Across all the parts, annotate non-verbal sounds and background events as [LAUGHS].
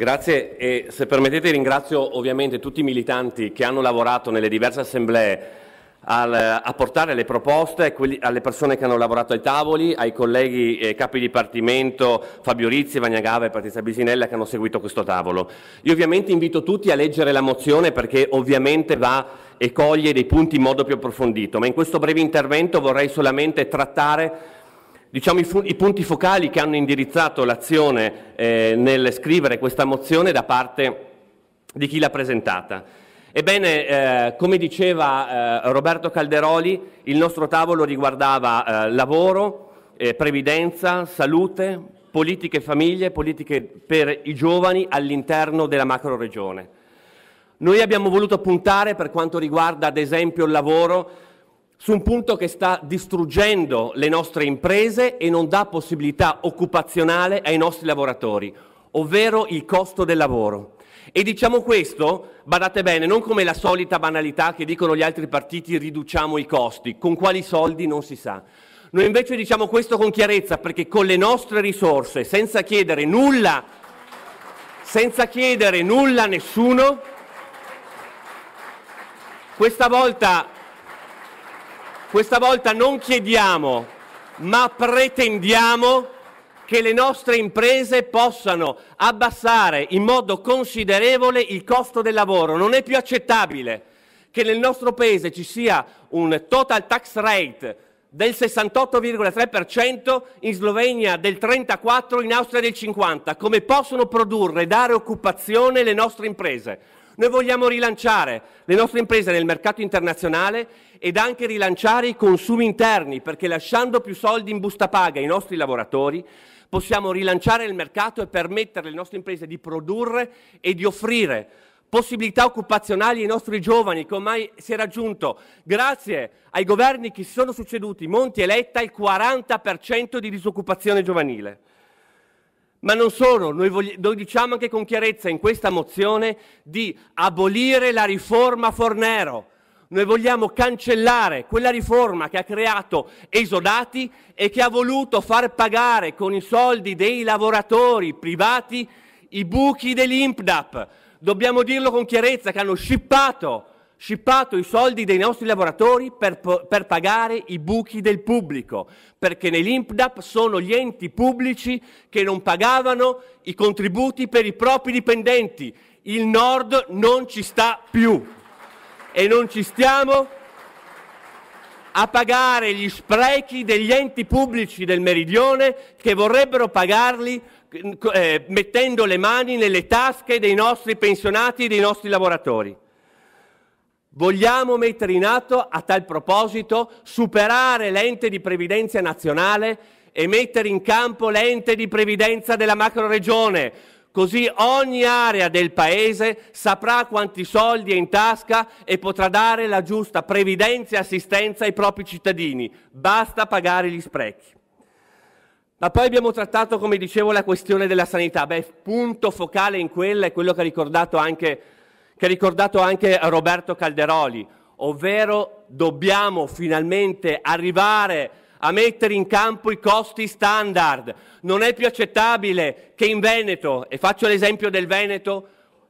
Grazie e se permettete ringrazio ovviamente tutti i militanti che hanno lavorato nelle diverse assemblee al, a portare le proposte quelli, alle persone che hanno lavorato ai tavoli, ai colleghi eh, capi dipartimento Fabio Rizzi, Vagnagava e Patrizia Bisinella che hanno seguito questo tavolo. Io ovviamente invito tutti a leggere la mozione perché ovviamente va e coglie dei punti in modo più approfondito, ma in questo breve intervento vorrei solamente trattare Diciamo, i, fu- i, punti focali che hanno indirizzato l'azione eh, nel scrivere questa mozione da parte di chi l'ha presentata. Ebbene, eh, come diceva eh, Roberto Calderoli, il nostro tavolo riguardava eh, lavoro, eh, previdenza, salute, politiche famiglie, politiche per i giovani all'interno della macro regione. Noi abbiamo voluto puntare per quanto riguarda ad esempio il lavoro su un punto che sta distruggendo le nostre imprese e non dà possibilità occupazionale ai nostri lavoratori, ovvero il costo del lavoro. E diciamo questo, badate bene, non come la solita banalità che dicono gli altri partiti riduciamo i costi, con quali soldi non si sa. Noi invece diciamo questo con chiarezza perché con le nostre risorse, senza chiedere nulla, senza chiedere nulla a nessuno, questa volta questa volta non chiediamo, ma pretendiamo che le nostre imprese possano abbassare in modo considerevole il costo del lavoro. Non è più accettabile che nel nostro paese ci sia un total tax rate del 68,3%, in Slovenia del 34%, in Austria del 50%. Come possono produrre e dare occupazione le nostre imprese? Noi vogliamo rilanciare le nostre imprese nel mercato internazionale ed anche rilanciare i consumi interni, perché lasciando più soldi in busta paga ai nostri lavoratori, possiamo rilanciare il mercato e permettere alle nostre imprese di produrre e di offrire possibilità occupazionali ai nostri giovani, che ormai si è raggiunto, grazie ai governi che si sono succeduti, Monti e Letta, il 40% di disoccupazione giovanile. Ma non solo, noi, vogliamo, noi, diciamo anche con chiarezza in questa mozione di abolire la riforma Fornero. Noi vogliamo cancellare quella riforma che ha creato esodati e che ha voluto far pagare con i soldi dei lavoratori privati i buchi dell'IMPDAP. Dobbiamo dirlo con chiarezza che hanno scippato scippato i soldi dei nostri lavoratori per, per, pagare i buchi del pubblico, perché nell'IMPDAP sono gli enti pubblici che non pagavano i contributi per i propri dipendenti. Il Nord non ci sta più e non ci stiamo a pagare gli sprechi degli enti pubblici del Meridione che vorrebbero pagarli eh, mettendo le mani nelle tasche dei nostri pensionati e dei nostri lavoratori. Vogliamo mettere in atto a tal proposito superare l'ente di previdenza nazionale e mettere in campo l'ente di previdenza della macroregione, così ogni area del paese saprà quanti soldi è in tasca e potrà dare la giusta previdenza e assistenza ai propri cittadini. Basta pagare gli sprechi. Ma poi abbiamo trattato, come dicevo, la questione della sanità. Beh, punto focale in quella è quello che ha ricordato anche che ha ricordato anche Roberto Calderoli, ovvero dobbiamo finalmente arrivare a mettere in campo i costi standard. Non è più accettabile che in Veneto, e faccio l'esempio del Veneto,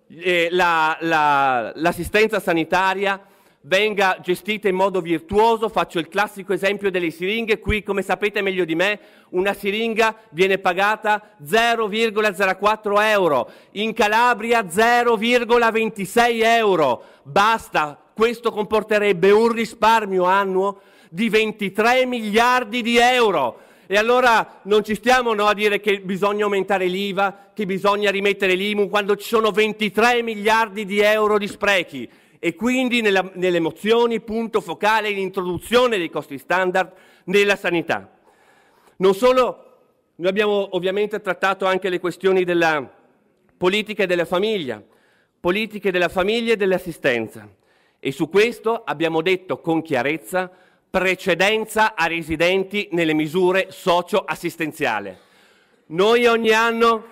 eh, l'assistenza la, sanitaria venga gestita in modo virtuoso. Faccio il classico esempio delle siringhe. Qui, come sapete meglio di me, una siringa viene pagata 0,04 euro. In Calabria 0,26 euro. Basta. Questo comporterebbe un risparmio annuo di 23 miliardi di euro. E allora non ci stiamo no, a dire che bisogna aumentare l'IVA, che bisogna rimettere l'IMU, quando ci sono 23 miliardi di euro di sprechi e quindi nella, nelle emozioni punto focale l'introduzione dei costi standard nella sanità. Non solo, noi abbiamo ovviamente trattato anche le questioni della politica e della famiglia, politiche della famiglia e dell'assistenza e su questo abbiamo detto con chiarezza precedenza a residenti nelle misure socio-assistenziali. Noi ogni anno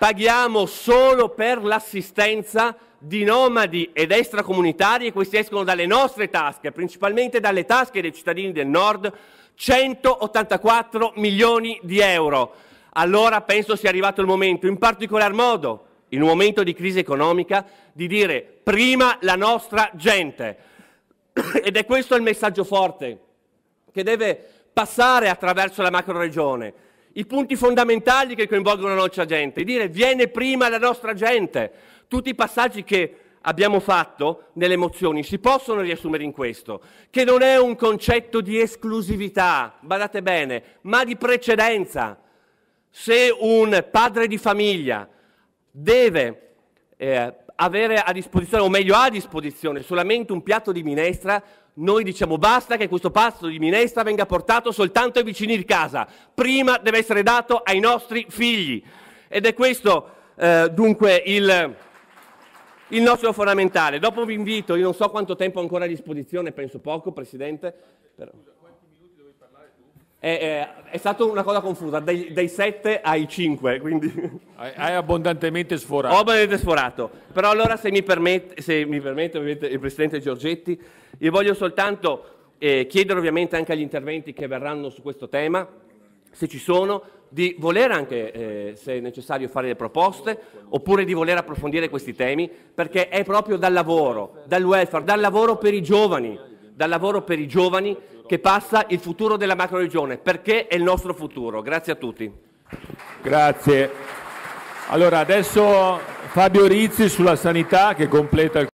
paghiamo solo per l'assistenza di nomadi ed extracomunitari e questi escono dalle nostre tasche, principalmente dalle tasche dei cittadini del nord, 184 milioni di euro. Allora penso sia arrivato il momento, in particolar modo in un momento di crisi economica, di dire prima la nostra gente. [COUGHS] Ed è questo il messaggio forte che deve passare attraverso la macroregione i punti fondamentali che coinvolgono la nostra gente, dire viene prima la nostra gente. Tutti i passaggi che abbiamo fatto nelle emozioni si possono riassumere in questo, che non è un concetto di esclusività, badate bene, ma di precedenza. Se un padre di famiglia deve eh, avere a disposizione, o meglio a disposizione, solamente un piatto di minestra, noi diciamo basta che questo pasto di minestra venga portato soltanto ai vicini di casa, prima deve essere dato ai nostri figli. Ed è questo eh, dunque il, il nostro fondamentale. Dopo vi invito, io non so quanto tempo ho ancora a disposizione, penso poco Presidente. Però... È, è, è, stata una cosa confusa, dai, dai 7 ai 5, quindi... [LAUGHS] Hai, hai abbondantemente sforato. Ho abbondantemente sforato. Però allora se mi permette, se mi permette il Presidente Giorgetti, io voglio soltanto eh, chiedere ovviamente anche agli interventi che verranno su questo tema, se ci sono, di voler anche, eh, se necessario, fare le proposte, oppure di voler approfondire questi temi, perché è proprio dal lavoro, dal welfare, dal lavoro per i giovani dal lavoro per i giovani che passa il futuro della macroregione, perché è il nostro futuro. Grazie a tutti. Grazie. Allora adesso Fabio Rizzi sulla sanità che completa il